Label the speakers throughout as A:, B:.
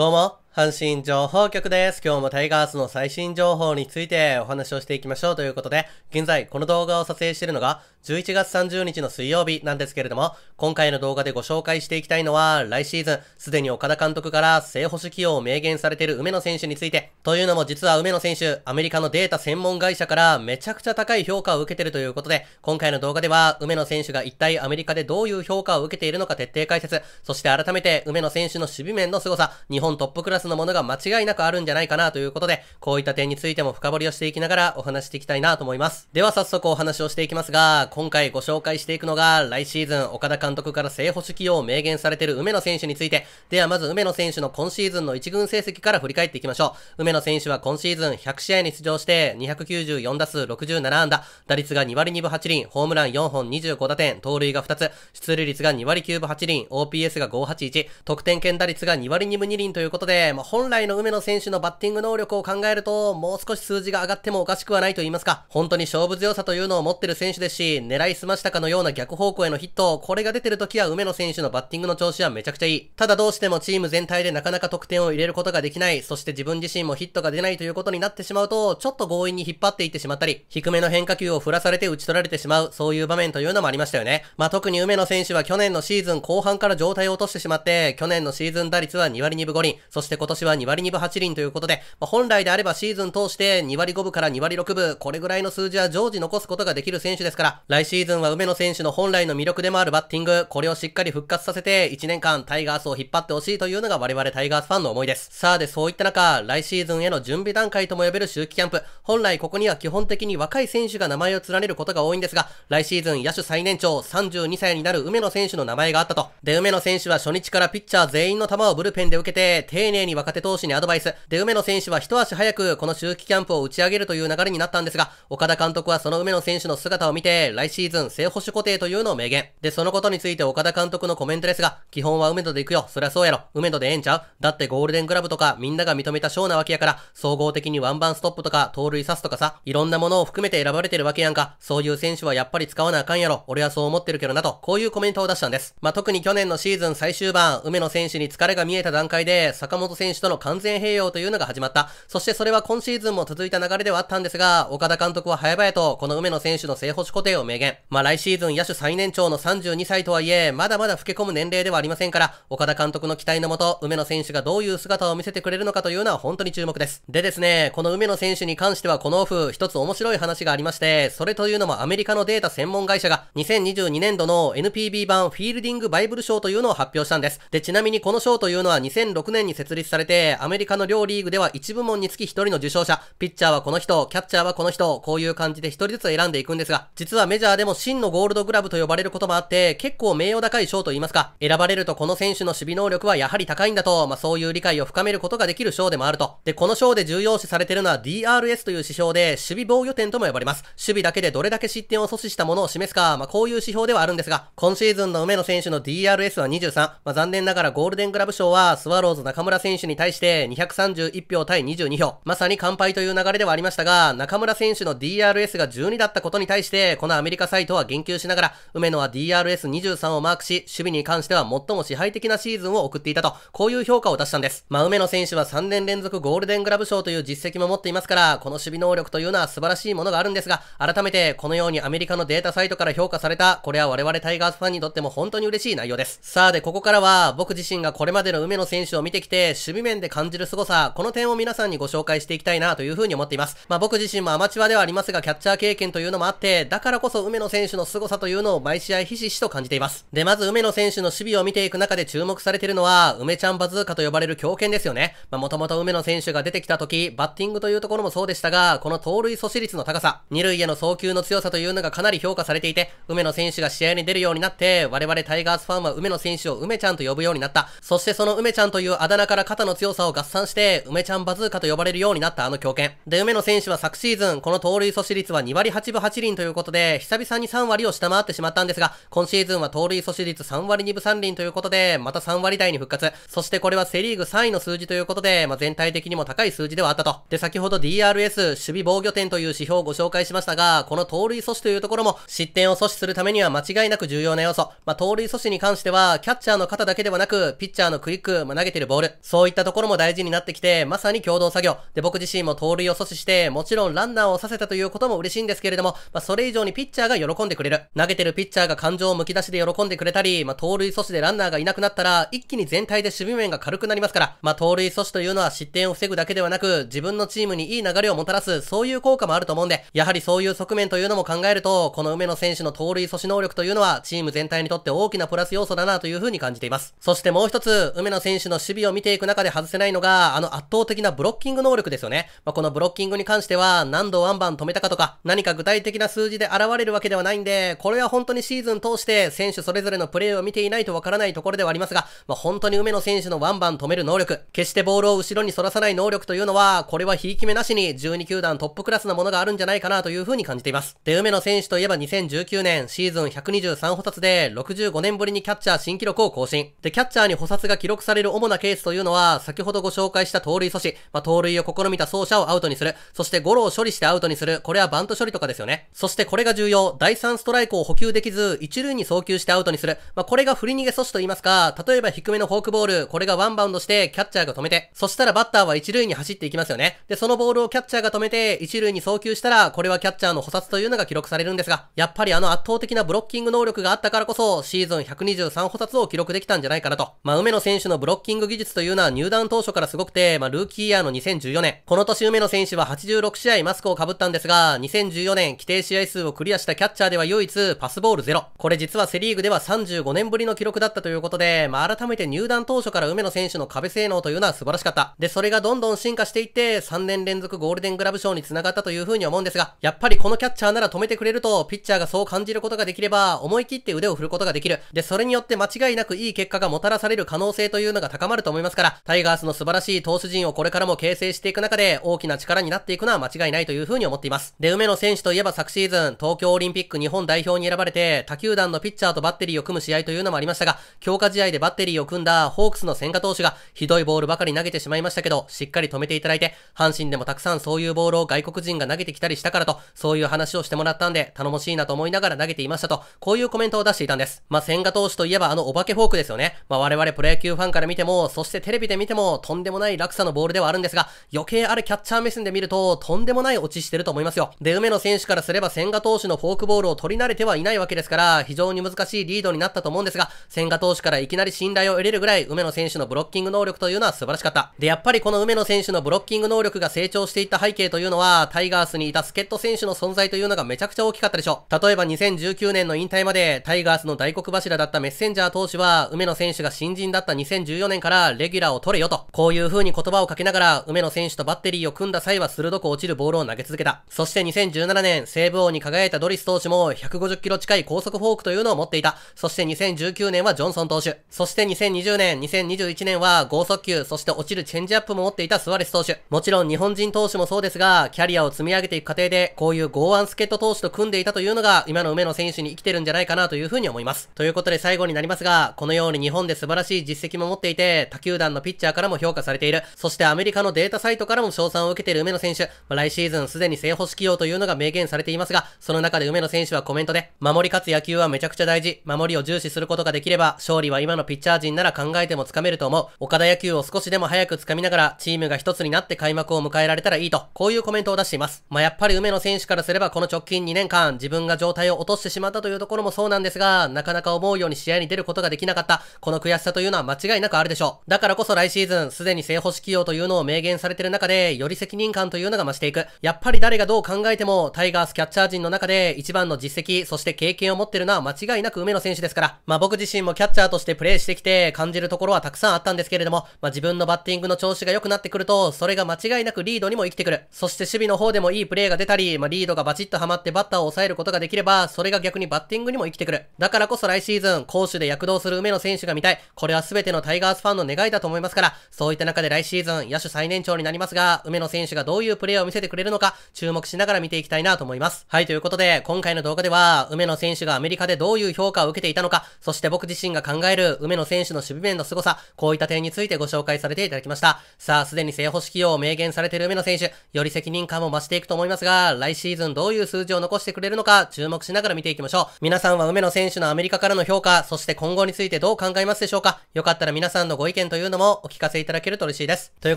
A: どうも、阪神情報局です。今日もタイガースの最新情報についてお話をしていきましょうということで、現在この動画を撮影しているのが11月30日の水曜日なんですけれども、今回の動画でご紹介していきたいのは、来シーズン、すでに岡田監督から正捕手起用を明言されている梅野選手について、というのも実は梅野選手、アメリカのデータ専門会社からめちゃくちゃ高い評価を受けているということで、今回の動画では、梅野選手が一体アメリカでどういう評価を受けているのか徹底解説、そして改めて梅野選手の守備面の凄さ、日本トップクラスのものが間違いなくあるんじゃないかなということで、こういった点についても深掘りをしていきながらお話していきたいなと思います。では早速お話をしていきますが、今回ご紹介していくのが、来シーズン岡田監督から正捕手起用を明言されている梅野選手について、ではまず梅野選手の今シーズンの一軍成績から振り返っていきましょう。梅野選手は今シーズン100試合に出場して、294打数67安打、打率が2割2分8厘、ホームラン4本25打点、盗塁が2つ、出塁率が2割9分8厘、OPS が581、得点圏打率が2割2分2厘ということで、まあ、本来の梅野選手のバッティング能力を考えると、もう少し数字が上がってもおかしくはないと言いますか、本当に勝負強さというのを持ってる選手ですし、狙いすましたかのような逆方向へのヒット、これが出てる時は梅野選手のバッティングの調子はめちゃくちゃいい。ただどうしてもチーム全体でなかなか得点を入れることができない、そして自分自身もヒットが出ないということになってしまうと、ちょっと強引に引っ張っていってしまったり、低めの変化球を振らされて打ち取られてしまう、そういう場面というのもありましたよね。まあ、特に梅野選手は去年のシーズン後半から状態を落としてしまって、去年のシーズン打率は2割2分5厘、そして今年は2割2分8厘ということで、まあ、本来であればシーズン通して2割5分から2割6分、これぐらいの数字は常時残すことができる選手ですから、来シーズンは梅野選手の本来の魅力でもあるバッティング、これをしっかり復活させて、1年間タイガースを引っ張ってほしいというのが我々タイガースファンの思いです。さあでそういった中、来シーズンへの準備段階とも呼べる周期キャンプ、本来ここには基本的に若い選手が名前を連ねることが多いんですが、来シーズン野手最年長32歳になる梅野選手の名前があったと。で、梅野選手は初日からピッチャー全員の球をブルペンで受けて、丁寧に若手投手にアドバイス。で、梅野選手は一足早くこの周期キャンプを打ち上げるという流れになったんですが、岡田監督はその梅野選手の姿を見て、来シーズン正捕手固定というのを明言。で、そのことについて岡田監督のコメントですが、基本は梅戸で行くよ。そりゃそうやろ。梅戸でええんちゃうだってゴールデングラブとかみんなが認めた賞なわけやから、総合的にワンバンストップとか盗塁刺すとかさ、いろんなものを含めて選ばれてるわけやんか。そういう選手はやっぱり使わなあかんやろ。俺はそう思ってるけどなと、こういうコメントを出したんです。まあ、特に去年のシーズン最終盤、梅野選手に疲れが見えた段階で、坂本選手との完全併用というのが始まった。そしてそれは今シーズンも続いた流れではあったんですが、岡田監督は早々とこの梅野選手の正捕手固定を明言。まあ来シーズン野手最年長の32歳とはいえ、まだまだ老け込む年齢ではありませんから、岡田監督の期待のもと、梅野選手がどういう姿を見せてくれるのかというのは本当に注目です。でですね、この梅野選手に関してはこのオフ、一つ面白い話がありまして、それというのもアメリカのデータ専門会社が2022年度の NPB 版フィールディングバイブル賞というのを発表したんです。で、ちなみにこの賞というのは2006年に設立されて、アメリカの両リーグでは1部門につき1人の受賞者、ピッチャーはこの人、キャッチャーはこの人、こういう感じで1人ずつ選んでいくんですが、実はメジャーでも真のゴールドグラブと呼ばれることもあって、結構名誉高い賞と言いますか、選ばれるとこの選手の守備能力はやはり高いんだと、まあ、そういう理解を深めることができる賞でもあると。で、この賞で重要視されてるのは DRS という指標で、守備防御点とも呼ばれます。守備だけでどれだけ失点を阻止したものを示すか、まあ、こういう指標ではあるんですが、今シーズンの梅野選手の DRS は23、まあ、残念ながらゴールデングラブ賞は、スワローズ中村選手に対して231票対22票、まさに完敗という流れではありましたが、中村選手の DRS が12だったことに対して、このアメメリカサイトは言及しながら、梅野は DRS23 をマークし、守備に関しては最も支配的なシーズンを送っていたと、こういう評価を出したんです。まあ、梅野選手は3年連続ゴールデングラブ賞という実績も持っていますから、この守備能力というのは素晴らしいものがあるんですが、改めてこのようにアメリカのデータサイトから評価された、これは我々タイガースファンにとっても本当に嬉しい内容です。さあ、で、ここからは僕自身がこれまでの梅野選手を見てきて、守備面で感じる凄さ、この点を皆さんにご紹介していきたいなというふうに思っています。まあ、僕自身もアマチュアではありますが、キャッチャー経験というのもあって、だからこそ梅野選手の凄さというのを毎試合ひしひしと感じています。で、まず梅野選手の守備を見ていく中で注目されているのは、梅ちゃんバズーカと呼ばれる強肩ですよね。まあ、もともと梅野選手が出てきた時、バッティングというところもそうでしたが、この盗塁阻止率の高さ、二塁への送球の強さというのがかなり評価されていて、梅野選手が試合に出るようになって、我々タイガースファンは梅野選手を梅ちゃんと呼ぶようになった。そしてその梅ちゃんというあだ名から肩の強さを合算して、梅ちゃんバズーカと呼ばれるようになったあの強肩。で、梅野選手は昨シーズン、この盗塁阻止率は2割8分8厘ということで、久々に3割を下回ってしまったんですが、今シーズンは盗塁阻止率3割2分3厘ということで、また3割台に復活。そしてこれはセリーグ3位の数字ということで、まあ、全体的にも高い数字ではあったと。で、先ほど DRS、守備防御点という指標をご紹介しましたが、この盗塁阻止というところも、失点を阻止するためには間違いなく重要な要素。まあ、盗塁阻止に関しては、キャッチャーの肩だけではなく、ピッチャーのクイック、まあ、投げてるボール、そういったところも大事になってきて、まさに共同作業。で、僕自身も盗塁を阻止して、もちろんランナーをさせたということも嬉しいんですけれども、まあ、それ以上にピッッチャーが喜んでくれる。投げてるピッチャーが感情をむき出しで喜んでくれたり、まあ、盗塁阻止でランナーがいなくなったら、一気に全体で守備面が軽くなりますから、まあ、盗塁阻止というのは失点を防ぐだけではなく、自分のチームにいい流れをもたらす、そういう効果もあると思うんで、やはりそういう側面というのも考えると、この梅野選手の盗塁阻止能力というのは、チーム全体にとって大きなプラス要素だなというふうに感じています。そしてもう一つ、梅野選手の守備を見ていく中で外せないのが、あの圧倒的なブロッキング能力ですよね。まあ、このブロッキングに関しては、何度ワンバン止めたかとか、何か具体的な数字で現れれるわけではないんで、これは本当にシーズン通して選手それぞれのプレーを見ていないとわからないところではありますが、まあ、本当に梅野選手のワンバン止める能力、決してボールを後ろに反らさない能力というのは、これはひいき目なしに12球団トップクラスなものがあるんじゃないかなというふうに感じています。で、梅野選手といえば2019年シーズン123補殺で65年ぶりにキャッチャー新記録を更新。で、キャッチャーに補殺が記録される主なケースというのは、先ほどご紹介した盗塁阻止、まあ、盗塁を試みた走者をアウトにする、そしてゴロを処理してアウトにする、これはバント処理とかですよね。そしてこれが重用、第3ストライクを補給できず、一塁に送球してアウトにする。まあ、これが振り逃げ阻止と言いますか、例えば低めのフォークボール、これがワンバウンドして、キャッチャーが止めて、そしたらバッターは一塁に走っていきますよね。で、そのボールをキャッチャーが止めて、一塁に送球したら、これはキャッチャーの補殺というのが記録されるんですが、やっぱりあの圧倒的なブロッキング能力があったからこそ、シーズン123補殺を記録できたんじゃないかなと。まあ、梅野選手のブロッキング技術というのは入団当初からすごくて、まあ、ルーキーイヤーの2014年、この年梅野選手は86試合マスクをかぶったんですが、2014年規定試合数をクリアしたキャッチャーでは唯一パスボール0。これ実はセリーグでは35年ぶりの記録だったということで、まあ、改めて入団当初から梅野選手の壁性能というのは素晴らしかった。で、それがどんどん進化していって、3年連続ゴールデングラブ賞に繋がったという風に思うんですが、やっぱりこのキャッチャーなら止めてくれると、ピッチャーがそう感じることができれば、思い切って腕を振ることができる。で、それによって間違いなくいい結果がもたらされる可能性というのが高まると思いますから、タイガースの素晴らしい投手陣をこれからも形成していく中で、大きな力になっていくのは間違いないという風に思っています。で、梅野選手といえば昨シーズン、東京オリンピック日本代表に選ばれて、他球団のピッチャーとバッテリーを組む試合というのもありましたが、強化試合でバッテリーを組んだホークスの千賀投手が、ひどいボールばかり投げてしまいましたけど、しっかり止めていただいて、阪神でもたくさんそういうボールを外国人が投げてきたりしたからと、そういう話をしてもらったんで、頼もしいなと思いながら投げていましたと、こういうコメントを出していたんです。まあ、千賀投手といえばあのお化けフォークですよね。まあ、我々プロ野球ファンから見ても、そしてテレビで見ても、とんでもない落差のボールではあるんですが、余計あれキャッチャー目線で見ると、とんでもない落ちしてると思いますよ。で、梅野選手からすれば千賀投手のフォークボールを取り慣れてはいないわけですから、非常に難しいリードになったと思うんですが、千賀投手からいきなり信頼を得れるぐらい、梅野選手のブロッキング能力というのは素晴らしかった。で、やっぱりこの梅野選手のブロッキング能力が成長していった背景というのは、タイガースにいた助っ人選手の存在というのがめちゃくちゃ大きかったでしょう。例えば2019年の引退まで、タイガースの大黒柱だったメッセンジャー投手は、梅野選手が新人だった2014年からレギュラーを取れよと、こういう風に言葉をかけながら、梅野選手とバッテリーを組んだ際は鋭く落ちるボールを投げ続けた。そして2017年、西武王に輝いたドリス投手も150キロ近い高速フォークというのを持っていた。そして2019年はジョンソン投手。そして2020年、2021年は剛速球、そして落ちるチェンジアップも持っていたスワレス投手。もちろん日本人投手もそうですが、キャリアを積み上げていく過程で、こういう剛腕助っ人投手と組んでいたというのが、今の梅野選手に生きてるんじゃないかなというふうに思います。ということで最後になりますが、このように日本で素晴らしい実績も持っていて、他球団のピッチャーからも評価されている。そしてアメリカのデータサイトからも賞賛を受けている梅野選手。来シーズンすでに正捕手起用というのが明言されていますが、その中中で梅野選手はコメントで、守り勝つ野球はめちゃくちゃ大事。守りを重視することができれば、勝利は今のピッチャー陣なら考えても掴めると思う。岡田野球を少しでも早く掴みながら、チームが一つになって開幕を迎えられたらいいと、こういうコメントを出しています。まあ、やっぱり梅野選手からすれば、この直近2年間、自分が状態を落としてしまったというところもそうなんですが、なかなか思うように試合に出ることができなかった。この悔しさというのは間違いなくあるでしょう。だからこそ来シーズン、すでに正捕手起用というのを明言されている中で、より責任感というのが増していく。やっぱり誰がどう考えても、タイガースキャッチャー陣の中で、で一番の実績、そして経験を持ってるのは間違いなく梅野選手ですから、まあ僕自身もキャッチャーとしてプレーしてきて感じるところはたくさんあったんですけれども、まあ自分のバッティングの調子が良くなってくると、それが間違いなくリードにも生きてくる。そして守備の方でもいいプレーが出たり、まあリードがバチッとハマってバッターを抑えることができれば、それが逆にバッティングにも生きてくる。だからこそ来シーズン、攻守で躍動する梅野選手が見たい。これは全てのタイガースファンの願いだと思いますから、そういった中で来シーズン、野手最年長になりますが、梅野選手がどういうプレーを見せてくれるのか、注目しながら見ていきたいなと思います。はい、ということで、で、今回の動画では、梅野選手がアメリカでどういう評価を受けていたのか、そして僕自身が考える梅野選手の守備面の凄さ、こういった点についてご紹介されていただきました。さあ、すでに正捕手用を明言されている梅野選手、より責任感も増していくと思いますが、来シーズンどういう数字を残してくれるのか、注目しながら見ていきましょう。皆さんは梅野選手のアメリカからの評価、そして今後についてどう考えますでしょうかよかったら皆さんのご意見というのもお聞かせいただけると嬉しいです。という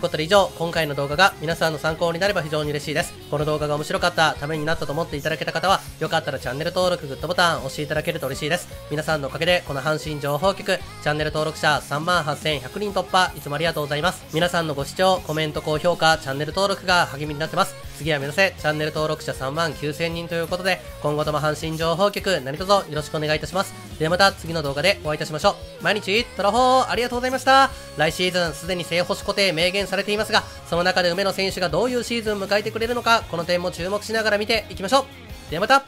A: ことで以上、今回の動画が皆さんの参考になれば非常に嬉しいです。この動画が面白かった、ためになったと思っていただけた方は、よかったらチャンネル登録、グッドボタン押していただけると嬉しいです。皆さんのおかげで、この阪神情報局、チャンネル登録者38,100人突破、いつもありがとうございます。皆さんのご視聴、コメント、高評価、チャンネル登録が励みになってます。次は目指せ、チャンネル登録者39,000人ということで、今後とも阪神情報局、何卒よろしくお願いいたします。ではまた次の動画でお会いいたしましょう。毎日、トラホー、ありがとうございました。来シーズン、すでに正捕手固定明言されていますが、その中で梅野選手がどういうシーズン迎えてくれるのか、この点も注目しながら見ていきましょう。ではまた